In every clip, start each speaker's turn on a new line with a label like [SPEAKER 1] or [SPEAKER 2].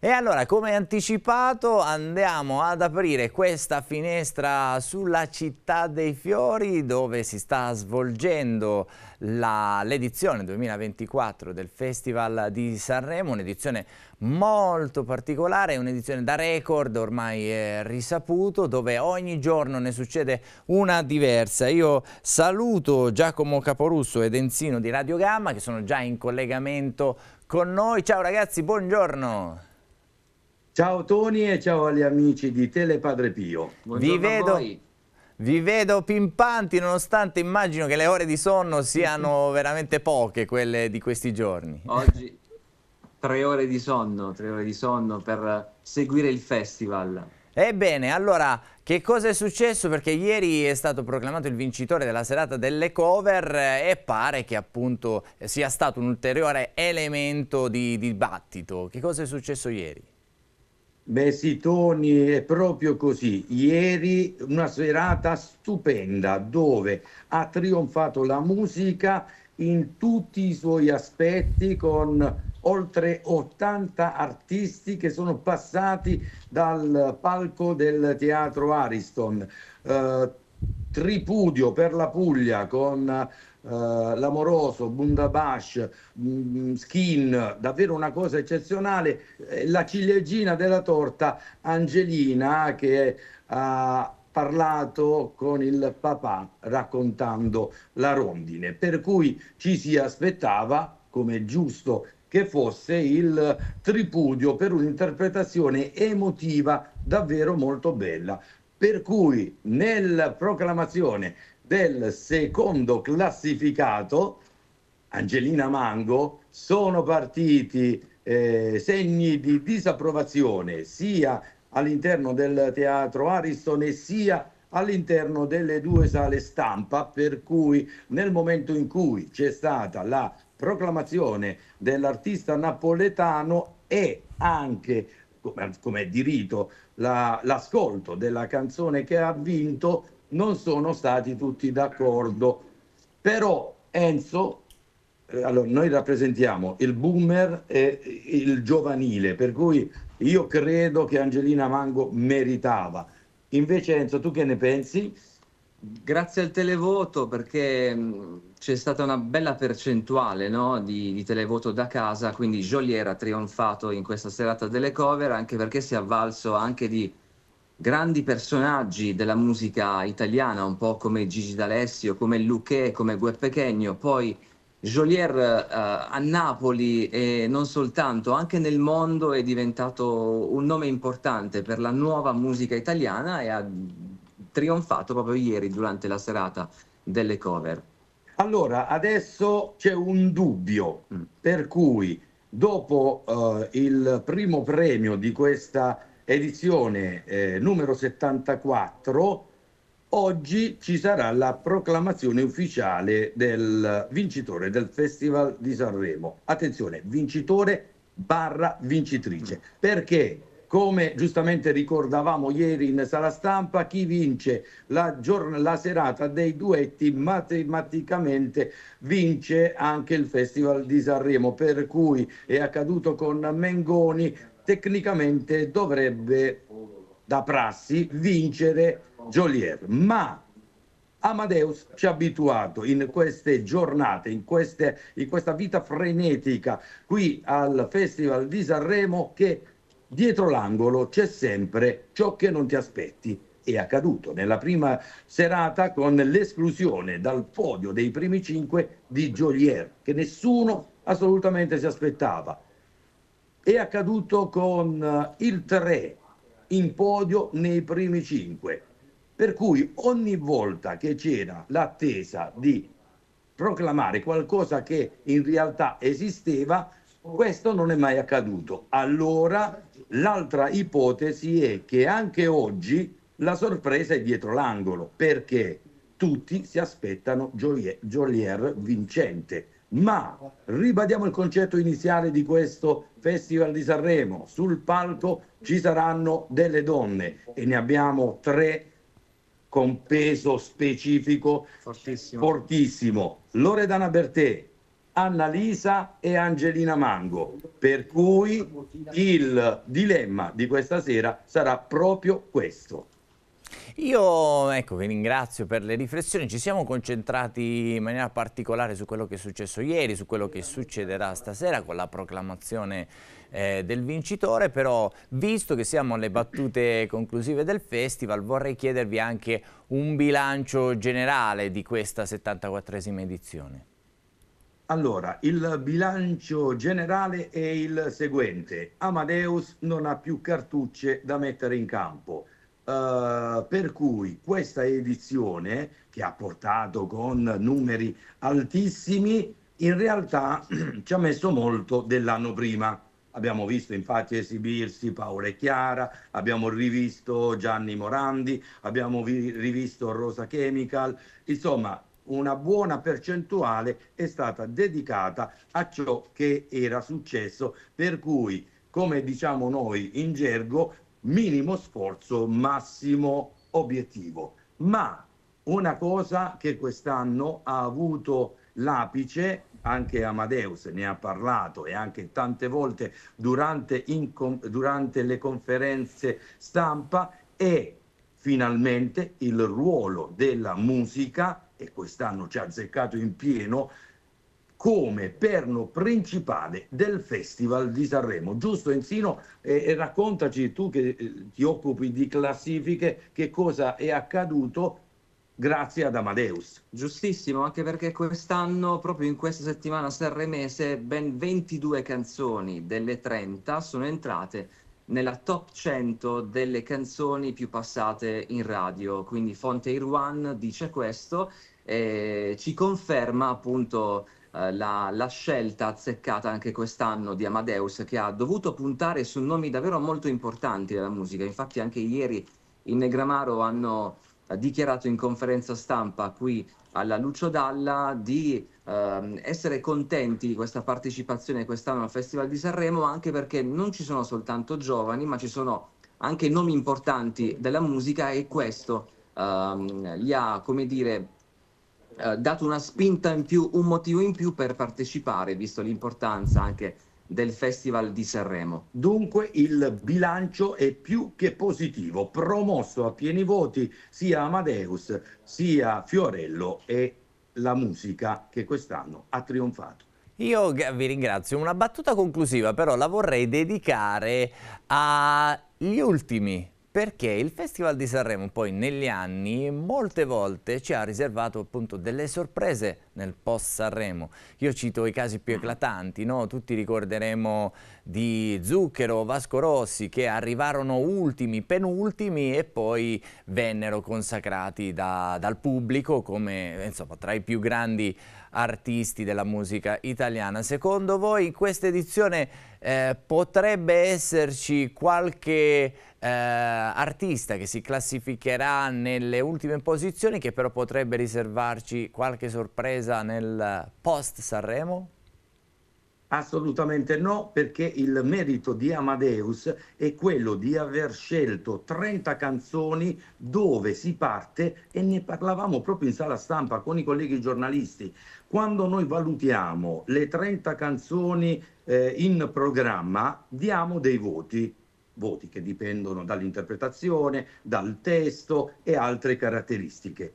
[SPEAKER 1] E allora, come anticipato, andiamo ad aprire questa finestra sulla città dei fiori dove si sta svolgendo l'edizione 2024 del Festival di Sanremo, un'edizione molto particolare, un'edizione da record, ormai eh, risaputo, dove ogni giorno ne succede una diversa. Io saluto Giacomo Caporusso ed Enzino di Radio Gamma che sono già in collegamento con noi. Ciao ragazzi, buongiorno! Ciao Toni e ciao agli amici di Telepadre Pio. Buongiorno Vi vedo. Vi vedo pimpanti nonostante immagino che le ore di sonno siano veramente poche quelle di questi giorni. Oggi tre ore di sonno, tre ore di sonno per seguire il festival. Ebbene, allora, che cosa è successo? Perché ieri è stato proclamato il vincitore della serata delle cover e pare che appunto sia stato un ulteriore elemento di dibattito.
[SPEAKER 2] Che cosa è successo ieri? Beh sì, Tony, è proprio così. Ieri una serata stupenda dove ha trionfato la musica in tutti i suoi aspetti con oltre 80 artisti che sono passati dal palco del teatro Ariston. Uh, tripudio per la Puglia con Uh, l'amoroso, Bundabash, mh, mm, mm, Skin, davvero una cosa eccezionale, eh, la ciliegina della torta Angelina che ha parlato con il papà raccontando la rondine, per cui ci si aspettava, come giusto che fosse il tripudio per un'interpretazione emotiva davvero molto bella per cui nella proclamazione del secondo classificato, Angelina Mango, sono partiti eh, segni di disapprovazione sia all'interno del teatro Ariston sia all'interno delle due sale stampa, per cui nel momento in cui c'è stata la proclamazione dell'artista napoletano e anche come, come di la, l'ascolto della canzone che ha vinto, non sono stati tutti d'accordo. Però Enzo, eh, allora, noi rappresentiamo il boomer e il giovanile, per cui io credo che Angelina Mango meritava. Invece Enzo, tu che ne pensi?
[SPEAKER 3] Grazie al televoto perché mm, c'è stata una bella percentuale no, di, di, televoto da casa, quindi Joliera ha trionfato in questa serata delle cover anche perché si è avvalso anche di grandi personaggi della musica italiana, un po' come Gigi D'Alessio, come Luque, come Gueppe Chegno, poi Jolier eh, a Napoli e non soltanto, anche nel mondo è diventato un nome importante per la nuova musica italiana e ha trionfato proprio ieri durante la serata delle cover. Allora,
[SPEAKER 2] adesso c'è un dubbio, mm. per cui dopo eh, il primo premio di questa edizione eh, numero 74, oggi ci sarà la proclamazione ufficiale del vincitore del Festival di Sanremo. Attenzione, vincitore barra vincitrice, mm. perché come giustamente ricordavamo ieri in sala stampa, chi vince la, la serata dei duetti matematicamente vince anche il Festival di Sanremo, per cui è accaduto con Mengoni, tecnicamente dovrebbe da prassi vincere Jolier, ma Amadeus ci ha abituato in queste giornate, in, queste, in questa vita frenetica qui al Festival di Sanremo che dietro l'angolo c'è sempre ciò che non ti aspetti. È accaduto nella prima serata con l'esclusione dal podio dei primi cinque di Jolier, che nessuno assolutamente si aspettava. È accaduto con eh, il 3 in podio nei primi cinque. Per cui ogni volta che c'era l'attesa di proclamare qualcosa che in realtà esisteva, questo non è mai accaduto. Allora l'altra ipotesi è che anche oggi la sorpresa è dietro l'angolo perché tutti si aspettano Jolier vincente. Ma ribadiamo il concetto iniziale di questo Festival di Sanremo. Sul palco ci saranno delle donne e ne abbiamo tre con peso specifico fortissimo. fortissimo. Loredana Bertè, Anna Lisa e Angelina Mango, per cui il dilemma di questa sera sarà proprio questo.
[SPEAKER 1] Io ecco, vi ringrazio per le riflessioni, ci siamo concentrati in maniera particolare su quello che è successo ieri, su quello che succederà stasera con la proclamazione eh, del vincitore, però visto che siamo alle battute conclusive del festival vorrei chiedervi anche un bilancio generale di questa 74esima edizione.
[SPEAKER 2] Allora, il bilancio generale è il seguente. Amadeus non ha più cartucce da mettere in campo. Uh, per cui questa edizione che ha portato con numeri altissimi in realtà ci ha messo molto dell'anno prima. Abbiamo visto infatti esibirsi Paola e Chiara, abbiamo rivisto Gianni Morandi, abbiamo vi- rivisto Rosa Chemical, insomma una buona percentuale è stata dedicata a ciò che era successo, per cui, come diciamo noi in gergo, minimo sforzo, massimo obiettivo. Ma una cosa che quest'anno ha avuto l'apice, anche Amadeus ne ha parlato e anche tante volte durante, durante le conferenze stampa, è finalmente il ruolo della musica e quest'anno ci ha azzeccato in pieno, come perno principale del Festival di Sanremo. Giusto Insino, eh, e raccontaci tu che eh, ti occupi di classifiche, che cosa è accaduto grazie ad Amadeus. Giustissimo, anche perché quest'anno,
[SPEAKER 3] proprio in questa settimana sanremese, ben 22 canzoni delle 30 sono entrate nella top 100 delle canzoni più passate in radio, quindi Fonte Irwan dice questo e ci conferma appunto eh, la, la, scelta azzeccata anche quest'anno di Amadeus che ha dovuto puntare su nomi davvero molto importanti della musica, infatti anche ieri in Negramaro hanno dichiarato in conferenza stampa qui alla Lucio Dalla di ehm, essere contenti di questa partecipazione quest'anno al Festival di Sanremo anche perché non ci sono soltanto giovani ma ci sono anche nomi importanti della musica e questo ehm, gli ha come dire eh, dato una spinta in più, un motivo in più per partecipare visto l'importanza anche del Festival di Sanremo.
[SPEAKER 2] Dunque il bilancio è più che positivo, promosso a pieni voti sia Amadeus sia Fiorello e la musica che quest'anno ha trionfato.
[SPEAKER 1] Io vi ringrazio, una battuta conclusiva però la vorrei dedicare agli ultimi perché il Festival di Sanremo poi negli anni molte volte ci ha riservato appunto delle sorprese nel post Sanremo. Io cito i casi più eclatanti, no? tutti ricorderemo di Zucchero, Vasco Rossi che arrivarono ultimi, penultimi e poi vennero consacrati da, dal pubblico come insomma, tra i più grandi artisti della musica italiana. Secondo voi in questa edizione eh, potrebbe esserci qualche eh, artista che si classificherà nelle ultime posizioni che però potrebbe riservarci qualche sorpresa nel
[SPEAKER 2] post Sanremo? Assolutamente no, perché il merito di Amadeus è quello di aver scelto 30 canzoni dove si parte e ne parlavamo proprio in sala stampa con i colleghi giornalisti. Quando noi valutiamo le 30 canzoni eh, in programma, diamo dei voti voti che dipendono dall'interpretazione, dal testo e altre caratteristiche.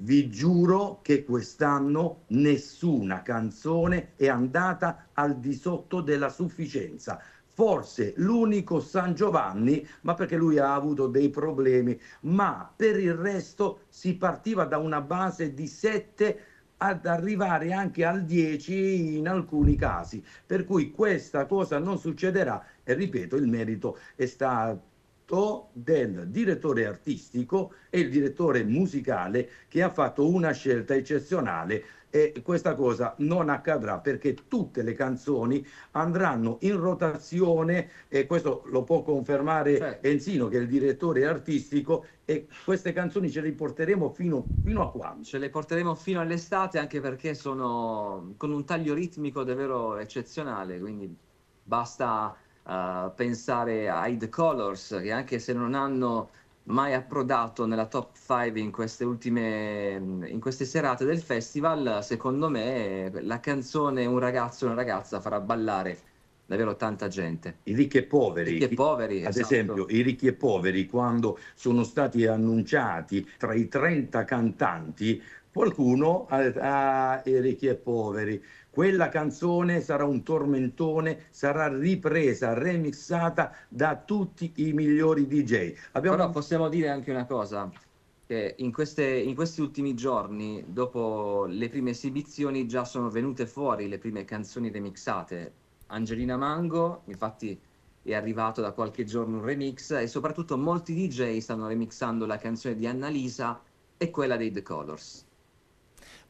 [SPEAKER 2] Vi giuro che quest'anno nessuna canzone è andata al di sotto della sufficienza forse l'unico San Giovanni, ma perché lui ha avuto dei problemi, ma per il resto si partiva da una base di 7 ad arrivare anche al 10 in alcuni casi, per cui questa cosa non succederà e ripeto il merito è stato torto del direttore artistico e il direttore musicale che ha fatto una scelta eccezionale e questa cosa non accadrà perché tutte le canzoni andranno in rotazione e questo lo può confermare certo. Enzino che è il direttore artistico e queste canzoni ce le porteremo fino, fino, a quando?
[SPEAKER 3] Ce le porteremo fino all'estate anche perché sono con un taglio ritmico davvero eccezionale quindi basta uh, pensare ai The Colors, che anche se non hanno mai approdato nella top 5 in queste ultime in queste serate del festival, secondo me la canzone Un ragazzo e una ragazza farà ballare davvero tanta gente. I
[SPEAKER 2] ricchi e poveri. Ricchi e poveri ad esatto. esempio, i ricchi e poveri quando sono stati annunciati tra i 30 cantanti, qualcuno ha detto, ah, i ricchi e poveri, quella canzone sarà un tormentone, sarà ripresa, remixata da tutti i migliori DJ. Abbiamo... Però possiamo dire anche una cosa,
[SPEAKER 3] che in, queste, in, questi ultimi giorni, dopo le prime esibizioni, già sono venute fuori le prime canzoni remixate Angelina Mango, infatti è arrivato da qualche giorno un remix e soprattutto molti DJ stanno remixando la canzone di Annalisa e quella dei The Colors.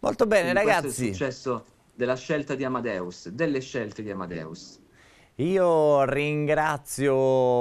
[SPEAKER 1] Molto bene Quindi ragazzi. Questo è il successo
[SPEAKER 3] della scelta di Amadeus, delle scelte di Amadeus.
[SPEAKER 1] Io ringrazio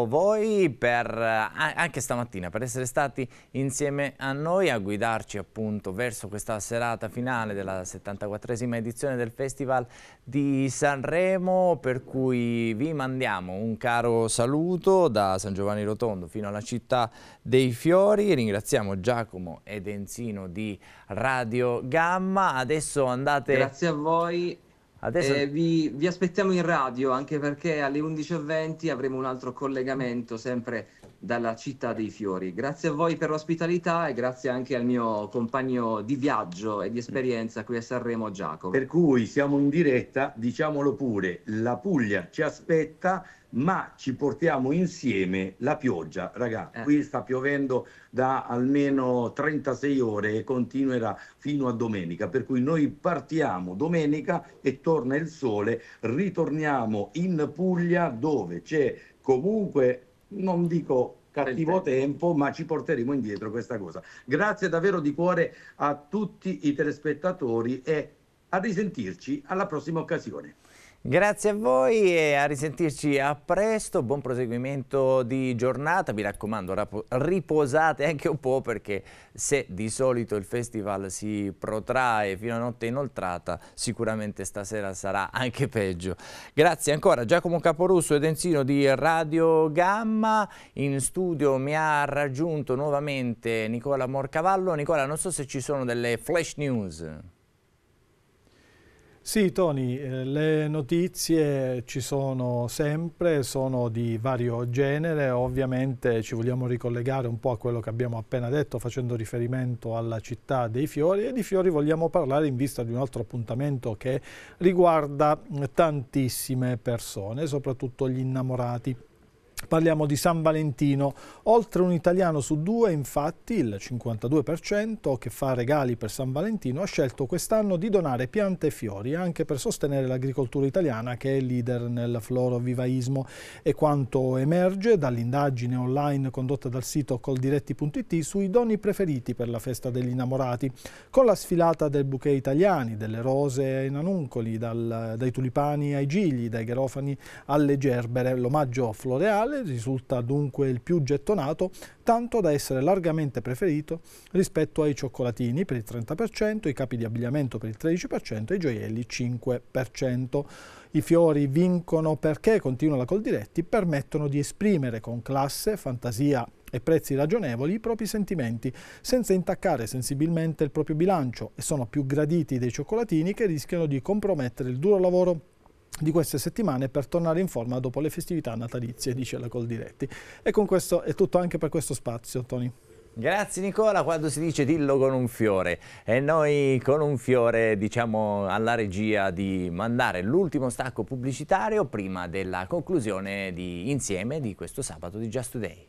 [SPEAKER 1] voi per, anche stamattina per essere stati insieme a noi a guidarci appunto verso questa serata finale della 74esima edizione del Festival di Sanremo per cui vi mandiamo un caro saluto da San Giovanni Rotondo fino alla città dei fiori ringraziamo Giacomo ed Enzino di Radio Gamma adesso andate grazie a voi Adesso... Eh, vi, vi, aspettiamo in radio anche perché alle 11.20
[SPEAKER 3] avremo un altro collegamento sempre dalla città dei fiori. Grazie a voi per l'ospitalità e grazie anche al mio compagno di viaggio e di esperienza qui a Sanremo, Giacomo.
[SPEAKER 2] Per cui siamo in diretta, diciamolo pure, la Puglia ci aspetta, ma ci portiamo insieme la pioggia. Raga, eh. qui sta piovendo da almeno 36 ore e continuerà fino a domenica, per cui noi partiamo domenica e torna il sole, ritorniamo in Puglia dove c'è comunque non dico cattivo tempo, ma ci porteremo indietro questa cosa. Grazie davvero di cuore a tutti i telespettatori e a risentirci alla prossima occasione.
[SPEAKER 1] Grazie a voi e a risentirci a presto, buon proseguimento di giornata, mi raccomando riposate anche un po' perché se di solito il festival si protrae fino a notte inoltrata sicuramente stasera sarà anche peggio. Grazie ancora Giacomo Caporusso ed Enzino di Radio Gamma, in studio mi ha raggiunto nuovamente Nicola Morcavallo. Nicola non so se ci sono delle flash news.
[SPEAKER 4] Sì Tony, eh, le notizie ci sono sempre, sono di vario genere, ovviamente ci vogliamo ricollegare un po' a quello che abbiamo appena detto facendo riferimento alla città dei fiori e di fiori vogliamo parlare in vista di un altro appuntamento che riguarda mm, tantissime persone, soprattutto gli innamorati. Parliamo di San Valentino. Oltre un italiano su due, infatti, il 52% che fa regali per San Valentino ha scelto quest'anno di donare piante e fiori anche per sostenere l'agricoltura italiana che è leader nel florovivaismo. E quanto emerge dall'indagine online condotta dal sito coldiretti.it sui doni preferiti per la festa degli innamorati, con la sfilata del bouquet italiani, delle rose ai nanuncoli, dal, dai tulipani ai gigli, dai garofani alle gerbere, l'omaggio floreale mondiale, risulta dunque il più gettonato, tanto da essere largamente preferito rispetto ai cioccolatini per il 30%, i capi di abbigliamento per il 13% e i gioielli 5%. I fiori vincono perché, continua la Coldiretti, permettono di esprimere con classe, fantasia e prezzi ragionevoli i propri sentimenti, senza intaccare sensibilmente il proprio bilancio e sono più graditi dei cioccolatini che rischiano di compromettere il duro lavoro di queste settimane per tornare in forma dopo le festività natalizie, dice la Coldiretti. E con questo è tutto anche per questo spazio, Tony.
[SPEAKER 1] Grazie Nicola, quando si dice dillo con un fiore e noi con un fiore diciamo alla regia di mandare l'ultimo stacco pubblicitario prima della conclusione di insieme di questo sabato di Just Today.